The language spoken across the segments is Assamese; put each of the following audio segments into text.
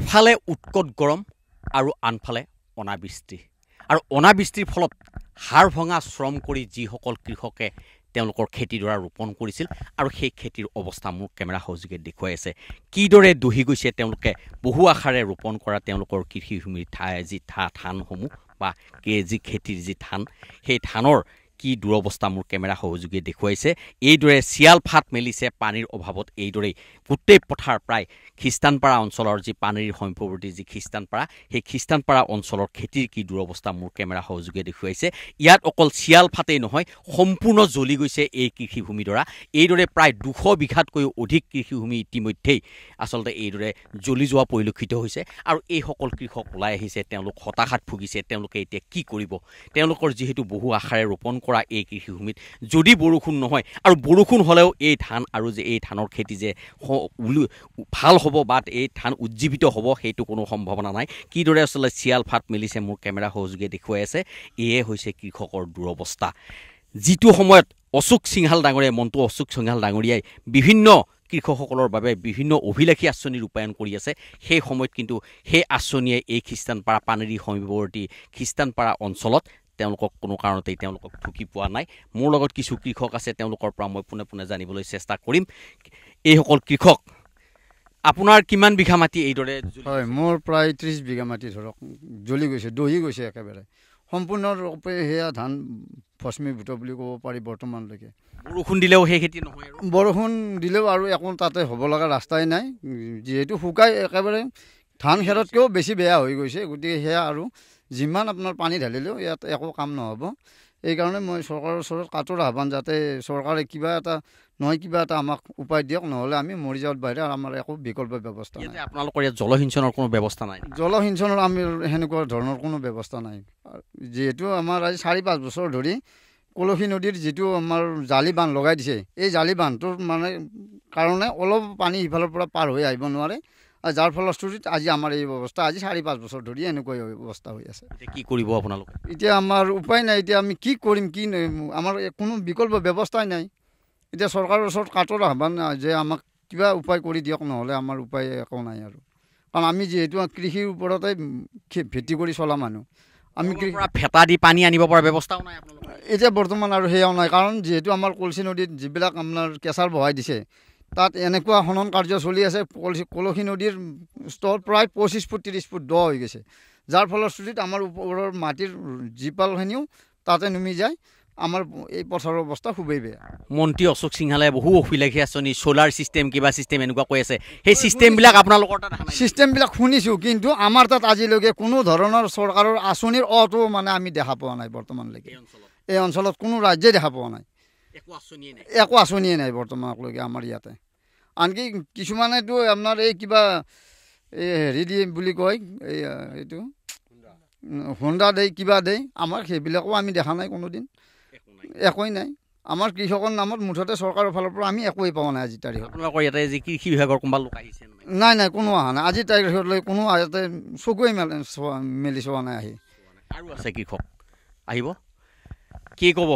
এফালে উৎকট গৰম আৰু আনফালে অনাবৃষ্টি আৰু অনাবৃষ্টিৰ ফলত হাড় ভঙা শ্ৰম কৰি যিসকল কৃষকে তেওঁলোকৰ খেতিডৰা ৰোপণ কৰিছিল আৰু সেই খেতিৰ অৱস্থা মোৰ কেমেৰা সহযোগে দেখুৱাই আছে কিদৰে দহি গৈছে তেওঁলোকে বহু আশাৰে ৰোপণ কৰা তেওঁলোকৰ কৃষিভূমিৰ ঠাই যি ঠা থানসমূহ বা যি খেতিৰ যি থান সেই থানৰ কি দুৰৱস্থা মোৰ কেমেৰা সহযোগীয়ে দেখুৱাইছে এইদৰে চিয়াল ফাট মেলিছে পানীৰ অভাৱত এইদৰেই গোটেই পথাৰ প্ৰায় খ্ৰীষ্টানপাৰা অঞ্চলৰ যি পানীৰ সম্ভৱৰ্তী যি খ্ৰীষ্টানপাৰা সেই খ্ৰীষ্টানপাৰা অঞ্চলৰ খেতিৰ কি দুৰৱস্থা মোৰ কেমেৰা সহযোগীয়ে দেখুৱাইছে ইয়াত অকল চিয়াল ফাটেই নহয় সম্পূৰ্ণ জ্বলি গৈছে এই কৃষিভূমিডৰা এইদৰে প্ৰায় দুশ বিঘাতকৈও অধিক কৃষিভূমি ইতিমধ্যেই আচলতে এইদৰে জ্বলি যোৱা পৰিলক্ষিত হৈছে আৰু এইসকল কৃষক ওলাই আহিছে তেওঁলোক হতাশাত ভুগিছে তেওঁলোকে এতিয়া কি কৰিব তেওঁলোকৰ যিহেতু বহু আশাৰে ৰোপণ কৰে কৰা এই কৃষিভূমিত যদি বৰষুণ নহয় আৰু বৰষুণ হ'লেও এই ধান আৰু যে এই ধানৰ খেতি যে ভাল হ'ব বা এই ধান উজ্জীৱিত হ'ব সেইটো কোনো সম্ভাৱনা নাই কিদৰে আচলতে চিয়াল ফাট মেলিছে মোৰ কেমেৰা সহযোগে দেখুৱাই আছে এয়ে হৈছে কৃষকৰ দুৰৱস্থা যিটো সময়ত অশোক সিংহাল ডাঙৰীয়াই মন্তু অশোক সিংহাল ডাঙৰীয়াই বিভিন্ন কৃষকসকলৰ বাবে বিভিন্ন অভিলাষী আঁচনি ৰূপায়ণ কৰি আছে সেই সময়ত কিন্তু সেই আঁচনিয়ে এই খ্ৰীষ্টানপাৰা পানেৰী সমীপৱৰ্তী খ্ৰীষ্টানপাৰা অঞ্চলত তেওঁলোকক কোনো কাৰণতেই তেওঁলোকক ঢুকি পোৱা নাই মোৰ লগত কিছু কৃষক আছে তেওঁলোকৰ পৰা মই পোনে পোনে জানিবলৈ চেষ্টা কৰিম এইসকল কৃষক আপোনাৰ কিমান বিঘা মাটি এইদৰে হয় মোৰ প্ৰায় ত্ৰিছ বিঘা মাটি ধৰক জ্বলি গৈছে দহি গৈছে একেবাৰে সম্পূৰ্ণৰূপে সেয়া ধান ভস্মীভূত বুলি ক'ব পাৰি বৰ্তমানলৈকে বৰষুণ দিলেও সেই খেতি নহয় বৰষুণ দিলেও আৰু একো তাতে হ'ব লগা ৰাস্তাই নাই যিহেতু শুকাই একেবাৰে ধান খেৰতকৈও বেছি বেয়া হৈ গৈছে গতিকে সেয়া আৰু যিমান আপোনাৰ পানী ঢালিলেও ইয়াত একো কাম নহ'ব এইকাৰণে মই চৰকাৰৰ ওচৰত কাটোৰ আহ্বান যাতে চৰকাৰে কিবা এটা নহয় কিবা এটা আমাক উপায় দিয়ক নহ'লে আমি মৰি যাওঁ বাহিৰে আৰু আমাৰ একো বিকল্প ব্যৱস্থা নাই আপোনালোকৰ ইয়াত জলসিঞ্চনৰ কোনো ব্যৱস্থা নাই জলসিঞ্চনৰ আমি সেনেকুৱা ধৰণৰ কোনো ব্যৱস্থা নাই যিহেতু আমাৰ আজি চাৰি পাঁচ বছৰ ধৰি কলসী নদীৰ যিটো আমাৰ জালি বান্ধ লগাই দিছে এই জালি বান্ধটোৰ মানে কাৰণে অলপ পানী সিফালৰ পৰা পাৰ হৈ আহিব নোৱাৰে যাৰ ফলশ্ৰুতিত আজি আমাৰ এই ব্যৱস্থা আজি চাৰি পাঁচ বছৰ ধৰি এনেকুৱা ব্যৱস্থা হৈ আছে কি কৰিব আপোনালোকে এতিয়া আমাৰ উপায় নাই এতিয়া আমি কি কৰিম কি আমাৰ কোনো বিকল্প ব্যৱস্থাই নাই এতিয়া চৰকাৰৰ ওচৰত কাটৰ আহ্বান যে আমাক কিবা উপায় কৰি দিয়ক নহ'লে আমাৰ উপায় একো নাই আৰু কাৰণ আমি যিহেতু কৃষিৰ ওপৰতে ভেটি কৰি চলা মানুহ আমি ফেটা দি পানী আনিব পৰা ব্যৱস্থাও নাই এতিয়া বৰ্তমান আৰু সেয়াও নাই কাৰণ যিহেতু আমাৰ কলচি নদীত যিবিলাক আপোনাৰ কেঁচাৰ বহাই দিছে তাত এনেকুৱা খনন কাৰ্য চলি আছে কলসী নদীৰ স্তৰ প্ৰায় পঁচিছ ফুট ত্ৰিছ ফুট দ হৈ গৈছে যাৰ ফলশ্ৰুতিত আমাৰ ওপৰৰ মাটিৰ জীপালখিনিও তাতে নুমি যায় আমাৰ এই পথাৰৰ অৱস্থা খুবেই বেয়া মন্ত্ৰী অশোক সিংহালে বহু অভিলাষী আঁচনি চ'লাৰ ছিষ্টেম কিবা ছিষ্টেম এনেকুৱা কৈ আছে সেই ছিষ্টেমবিলাক আপোনালোকৰ তাত ছিষ্টেমবিলাক শুনিছোঁ কিন্তু আমাৰ তাত আজিলৈকে কোনো ধৰণৰ চৰকাৰৰ আঁচনিৰ অটো মানে আমি দেখা পোৱা নাই বৰ্তমানলৈকে এই অঞ্চলত কোনো ৰাজ্যই দেখা পোৱা নাই একো আঁচনিয়ে নাই বৰ্তমানলৈকে আমাৰ ইয়াতে আনকি কিছুমানেতো আপোনাৰ এই কিবা এই হেৰি দিয়ে বুলি কয় এই এইটো হুন্দা দেই কিবা দেই আমাৰ সেইবিলাকো আমি দেখা নাই কোনোদিন একোৱেই নাই আমাৰ কৃষকৰ নামত মুঠতে চৰকাৰৰ ফালৰ পৰা আমি একোৱেই পোৱা নাই আজি তাৰিখত ইয়াতে কৃষি বিভাগৰ কোনোবা লোক আহিছে নাই নাই কোনো অহা নাই আজিৰ তাৰিখলৈ কোনো ইয়াতে চকুৱে মেলি চোৱা মেলি চোৱা নাই আহি আৰু আছে কৃষক আহিব কি ক'ব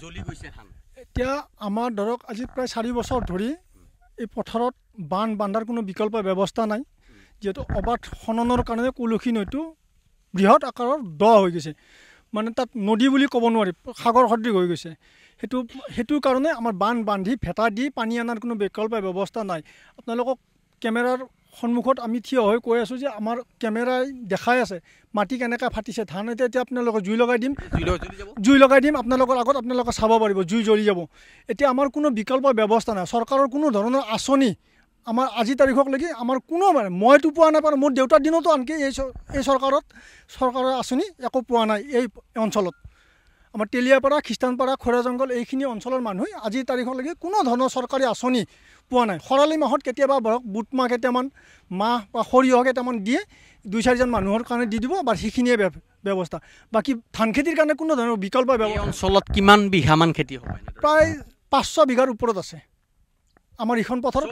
জ্বলি গৈছে ধান এতিয়া আমাৰ ধৰক আজি প্ৰায় চাৰি বছৰ ধৰি এই পথাৰত বান্ধ বান্ধাৰ কোনো বিকল্প ব্যৱস্থা নাই যিহেতু অবাধ খননৰ কাৰণে কুলসী নৈটো বৃহৎ আকাৰৰ দ হৈ গৈছে মানে তাত নদী বুলি ক'ব নোৱাৰি সাগৰ সদৃশ হৈ গৈছে সেইটো সেইটো কাৰণে আমাৰ বান্ধ বান্ধি ভেটা দি পানী অনাৰ কোনো বিকল্প ব্যৱস্থা নাই আপোনালোকক কেমেৰাৰ সন্মুখত আমি থিয় হৈ কৈ আছোঁ যে আমাৰ কেমেৰাই দেখাই আছে মাটি কেনেকৈ ফাটিছে ধান এতিয়া এতিয়া আপোনালোকক জুই লগাই দিম জুই লগাই দিম আপোনালোকৰ আগত আপোনালোকে চাব পাৰিব জুই জ্বলি যাব এতিয়া আমাৰ কোনো বিকল্প ব্যৱস্থা নাই চৰকাৰৰ কোনো ধৰণৰ আঁচনি আমাৰ আজি তাৰিখলৈকে আমাৰ কোনো মানে মইতো পোৱা নাই পাৰোঁ মোৰ দেউতাৰ দিনতো আনকি এই এই চৰকাৰত চৰকাৰৰ আঁচনি একো পোৱা নাই এই অঞ্চলত আমাৰ তেলিয়াপাৰা খ্ৰীষ্টানপাৰা খৰা জংঘল এইখিনি অঞ্চলৰ মানুহে আজিৰ তাৰিখলৈকে কোনো ধৰণৰ চৰকাৰী আঁচনি পোৱা নাই খৰালি মাহত কেতিয়াবা ধৰক মাহ কেইটামান মাহ বা সৰিয়হ কেইটামান দিয়ে দুই চাৰিজন মানুহৰ কাৰণে দি দিব বা সেইখিনিয়ে ব্যৱস্থা বাকী ধান খেতিৰ কাৰণে কোনো ধৰণৰ বিকল্প ব্যৱস্থা অঞ্চলত কিমান বিঘামান খেতি হয় প্ৰায় পাঁচশ বিঘাৰ ওপৰত আছে আমাৰ ইখন পথাৰত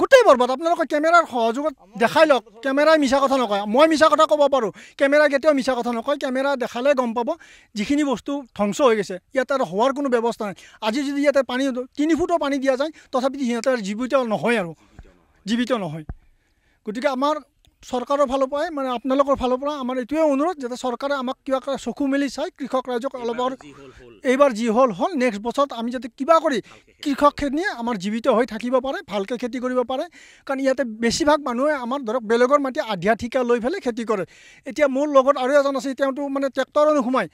গোটেই বৰবাদ আপোনালোকে কেমেৰাৰ সহযোগত দেখাই লওক কেমেৰাই মিছা কথা নকয় মই মিছা কথা ক'ব পাৰোঁ কেমেৰা কেতিয়াও মিছা কথা নকয় কেমেৰা দেখালে গম পাব যিখিনি বস্তু ধ্বংস হৈ গৈছে ইয়াত আৰু হোৱাৰ কোনো ব্যৱস্থা নাই আজি যদি ইয়াতে পানী তিনি ফুটৰ পানী দিয়া যায় তথাপিতো সিহঁতে জীৱিত নহয় আৰু জীৱিত নহয় গতিকে আমাৰ চৰকাৰৰ ফালৰ পৰাই মানে আপোনালোকৰ ফালৰ পৰা আমাৰ এইটোৱে অনুৰোধ যাতে চৰকাৰে আমাক কিবা চকু মেলি চাই কৃষক ৰাইজক অলপ আৰু এইবাৰ যি হ'ল হ'ল নেক্সট বছৰত আমি যাতে কিবা কৰি কৃষকখিনিয়ে আমাৰ জীৱিত হৈ থাকিব পাৰে ভালকৈ খেতি কৰিব পাৰে কাৰণ ইয়াতে বেছিভাগ মানুহে আমাৰ ধৰক বেলেগৰ মাটি আধিয়া ঠিকা লৈ পেলাই খেতি কৰে এতিয়া মোৰ লগত আৰু এজন আছে তেওঁতো মানে ট্ৰেক্টৰো নোসোমায়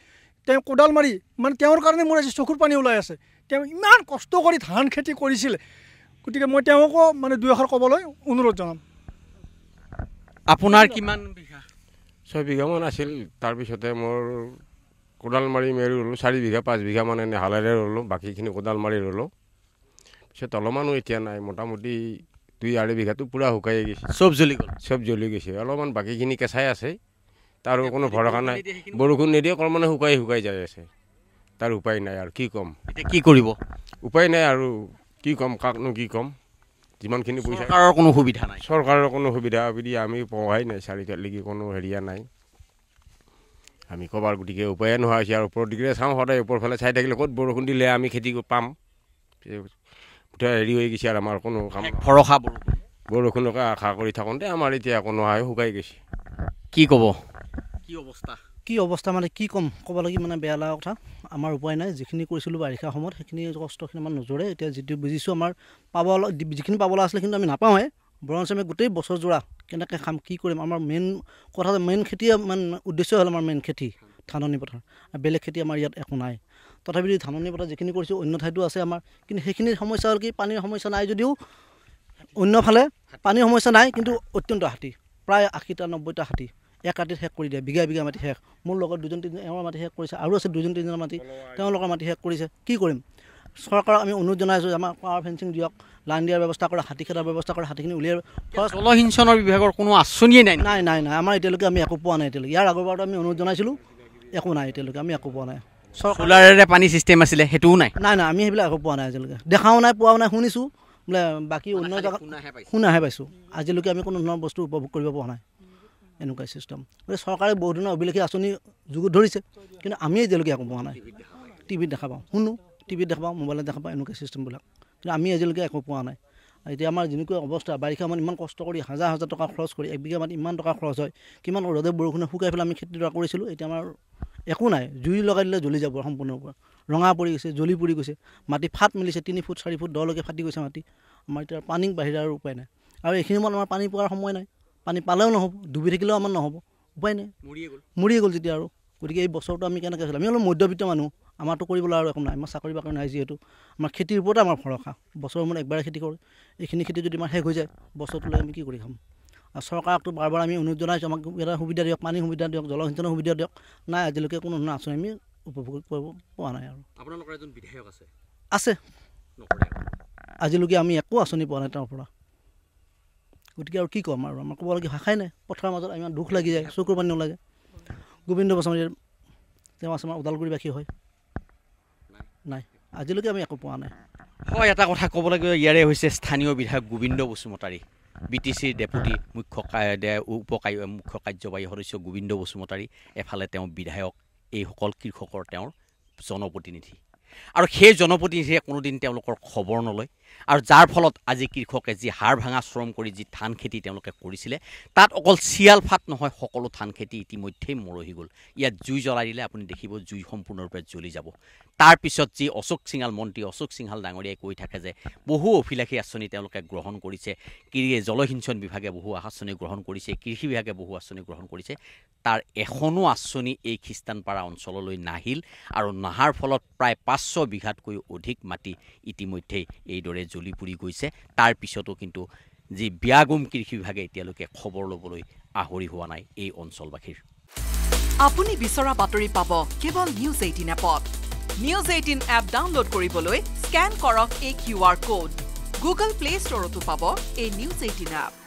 তেওঁ কোদাল মাৰি মানে তেওঁৰ কাৰণে মোৰ আজি চকুৰ পানী ওলাই আছে তেওঁ ইমান কষ্ট কৰি ধান খেতি কৰিছিলে গতিকে মই তেওঁকো মানে দুই এষাৰ ক'বলৈ অনুৰোধ জনাম আপোনাৰ কিমান বিঘা ছয় বিঘামান আছিল তাৰপিছতে মোৰ কোদাল মাৰি মাৰি ৰুলোঁ চাৰি বিঘা পাঁচ বিঘামান এনে হালেৰে ৰুলোঁ বাকীখিনি কোদাল মাৰি ৰুলোঁ পিছত অলপমানো এতিয়া নাই মোটামুটি দুই আঢ়ৈ বিঘাটো পূৰা শুকাই গৈছে চব জ্বলি গ'ল চব জ্বলি গৈছে অলপমান বাকীখিনি কেঁচাই আছে তাৰো কোনো ভৰসা নাই বৰষুণ নিদিয়ে ক্ৰমান শুকাই শুকাই যাই আছে তাৰ উপায় নাই আৰু কি ক'ম এতিয়া কি কৰিব উপায় নাই আৰু কি ক'ম কাকনো কি ক'ম যিমানখিনি পইচা চৰকাৰৰ কোনো সুবিধা নাই চৰকাৰৰ কোনো সুবিধা বুলি আমি পঢ়াই নাই চাৰিটালৈকে কোনো হেৰিয়া নাই আমি ক'বাৰ গতিকে উপায় নোহোৱা হৈছে আৰু ওপৰৰ দিগৰে চাওঁ সদায় ফালে চাই থাকিলে ক'ত বৰষুণ দিলে আমি খেতি পাম গোটেই হেৰি হৈ গৈছে আৰু আমাৰ কোনো কাম ভৰসা বৰষুণকে আশা কৰি থাকোঁতে আমাৰ এতিয়া কোনো আহে শুকাই গৈছে কি ক'ব কি অৱস্থা কি অৱস্থা মানে কি ক'ম ক'ব লাগে মানে বেয়া লগা কথা আমাৰ উপায় নাই যিখিনি কৰিছিলোঁ বাৰিষা সময়ত সেইখিনি কষ্টখিনি আমাৰ নজৰে এতিয়া যিটো বুজিছোঁ আমাৰ পাব যিখিনি পাবলৈ আছিলে কিন্তু আমি নাপাওঁৱে বৰঞ্চ আমি গোটেই বছৰজোৰা কেনেকৈ খাম কি কৰিম আমাৰ মেইন কথা মেইন খেতিয়ে মানে উদ্দেশ্যই হ'ল আমাৰ মেইন খেতি ধাননি পথাৰ আৰু বেলেগ খেতি আমাৰ ইয়াত একো নাই তথাপিতো ধাননি পথাৰ যিখিনি কৰিছোঁ অন্য ঠাইতো আছে আমাৰ কিন্তু সেইখিনি সমস্যা হ'ল কি পানীৰ সমস্যা নাই যদিও অন্যফালে পানীৰ সমস্যা নাই কিন্তু অত্যন্ত হাতী প্ৰায় আশীটা নব্বৈটা হাতী এক ৰাতিত শেষ কৰি দিয়ে বিঘা বিঘা মাটি শেষ মোৰ লগত দুজন তিনিজন এওঁৰ মাটি শেষ কৰিছে আৰু আছে দুজন তিনিজনৰ মাটি তেওঁলোকৰ মাটি শেষ কৰিছে কি কৰিম চৰকাৰক আমি অনুৰোধ জনাইছোঁ যে আমাৰ পাৱাৰ ফেঞ্চিং দিয়ক লাইন দিয়াৰ ব্যৱস্থা কৰা হাতী খেদাৰ ব্যৱস্থা কৰে হাতীখিনি উলিয়াই জলসিঞ্চনৰ বিভাগৰ কোনো আঁচনিয়ে নাই নাই নাই নাই আমাৰ এতিয়ালৈকে আমি একো পোৱা নাই এতিয়ালৈকে ইয়াৰ আগৰবাৰতো আমি অনুৰোধ জনাইছিলোঁ একো নাই এতিয়ালৈকে আমি একো পোৱা নাই চৰকাৰৰে পানী ছিষ্টেম আছিলে সেইটোও নাই নাই নাই আমি সেইবিলাক একো পোৱা নাই আজিলৈকে দেখাও নাই পোৱাও নাই শুনিছোঁ বোলে বাকী অন্য জেগাত শুনাহে পাইছোঁ আজিলৈকে আমি কোনো ধৰণৰ বস্তু উপভোগ কৰিব পৰা নাই এনেকুৱা চিষ্টেম গতিকে চৰকাৰে বহু ধৰণৰ অভিলেখী আঁচনি যুগত ধৰিছে কিন্তু আমি এতিয়ালৈকে একো পোৱা নাই টিভিত দেখা পাওঁ শুনো টিভিত দেখা পাওঁ মোবাইলত দেখা পাওঁ এনেকুৱা চিষ্টেমবিলাক কিন্তু আমি আজিলৈকে একো পোৱা নাই এতিয়া আমাৰ যেনেকুৱা অৱস্থা বাৰিষা মানে ইমান কষ্ট কৰি হাজাৰ হাজাৰ টকা খৰচ কৰি এক বিঘা মাটি ইমান টকা খৰচ হয় কিমান ৰ'দে বৰষুণে শুকাই পেলাই আমি খেতিডৰা কৰিছিলোঁ এতিয়া আমাৰ একো নাই জুই লগাই দিলে জ্বলি যাব সম্পূৰ্ণৰূপে ৰঙা পৰি গৈছে জ্বলি পৰি গৈছে মাটি ফাট মেলিছে তিনি ফুট চাৰি ফুট দলৈকে ফাটি গৈছে মাটি আমাৰ এতিয়া পানী বাহিৰা আৰু উপায় নাই আৰু এইখিনি সময়ত আমাৰ পানী পোৱাৰ সময় নাই পানী পালেও নহ'ব ডুবি থাকিলেও আমাৰ নহ'ব উপায় নাই মৰিয়ে গ'ল মৰিয়ে গ'ল যেতিয়া আৰু গতিকে এই বছৰটো আমি কেনেকৈ চলিম আমি অলপ মধ্যবিত্ত মানুহ আমাৰতো কৰিবলৈ আৰু একো নাই আমাৰ চাকৰি বাকৰি নাই যিহেতু আমাৰ খেতিৰ ওপৰতে আমাৰ ভৰসা বছৰৰ মূৰত একবাৰে খেতি কৰোঁ এইখিনি খেতি যদি আমাৰ শেষ হৈ যায় বছৰটোলৈ আমি কি কৰি খাম আৰু চৰকাৰকতো বাৰ বাৰ আমি অনুৰোধ জনাইছোঁ আমাক এটা সুবিধা দিয়ক পানীৰ সুবিধা দিয়ক জলসিঞ্চনৰ সুবিধা দিয়ক নাই আজিলৈকে কোনো ধৰণৰ আঁচনি আমি উপভোগ কৰিব পৰা নাই আৰু আপোনালোকৰ এজন বিধায়ক আছে আছে আজিলৈকে আমি একো আঁচনি পোৱা নাই তেওঁৰ পৰা গতিকে আৰু কি ক'ম আৰু আমাৰ ক'বলগীয়া ভাষাই নাই পথাৰৰ মাজত ইমান দুখ লাগি যায় চকুৰ পানী নোলাগে গোবিন্দ বসুমতীৰ তেওঁ আছে আমাৰ ওদালগুৰিবাসী হয় নাই আজিলৈকে আমি একো পোৱা নাই হয় এটা কথা ক'ব লাগিব ইয়াৰে হৈছে স্থানীয় বিধায়ক গোবিন্দ বসুমতাৰী বি টি চিৰ ডেপুটি মুখ্য উপ মুখ্য কাৰ্যবাহী সদস্য গোবিন্দ বসুমতাৰী এফালে তেওঁ বিধায়ক এইসকল কৃষকৰ তেওঁৰ জনপ্ৰতিনিধি আৰু সেই জনপ্ৰতিনিধিয়ে কোনোদিন তেওঁলোকৰ খবৰ নলয় আৰু যাৰ ফলত আজি কৃষকে যি হাড় ভাঙা শ্ৰম কৰি যি ধান খেতি তেওঁলোকে কৰিছিলে তাত অকল চিয়াল ফাট নহয় সকলো ধান খেতি ইতিমধ্যেই মৰহি গ'ল ইয়াত জুই জ্বলাই দিলে আপুনি দেখিব জুই সম্পূৰ্ণৰূপে জ্বলি যাব তাৰপিছত যি অশোক সিঙাল মন্ত্ৰী অশোক সিংহাল ডাঙৰীয়াই কৈ থাকে যে বহু অভিলাষী আঁচনি তেওঁলোকে গ্ৰহণ কৰিছে কৃষি জলসিঞ্চন বিভাগে বহু আঁচনি গ্ৰহণ কৰিছে কৃষি বিভাগে বহু আঁচনি গ্ৰহণ কৰিছে তাৰ এখনো আঁচনি এই খ্ৰীষ্টানপাৰা অঞ্চললৈ নাহিল আৰু নাহাৰ ফলত প্ৰায় পাঁচ পাঁচশ বিঘাতকৈ অধিক মাটি ইতিমধ্যেই এইদৰে জ্বলি পুৰি গৈছে তাৰ পিছতো কিন্তু যি ব্যাগম কৃষি বিভাগে এতিয়ালৈকে খবৰ ল'বলৈ আহৰি হোৱা নাই এই অঞ্চলবাসীৰ আপুনি বিচৰা বাতৰি পাব কেৱল নিউজ এইটিন এপত নিউজ এইটিন এপ ডাউনলোড কৰিবলৈ স্কেন কৰক এই Q R code Google Play ষ্টৰতো পাব এই নিউজ এইটিন এপ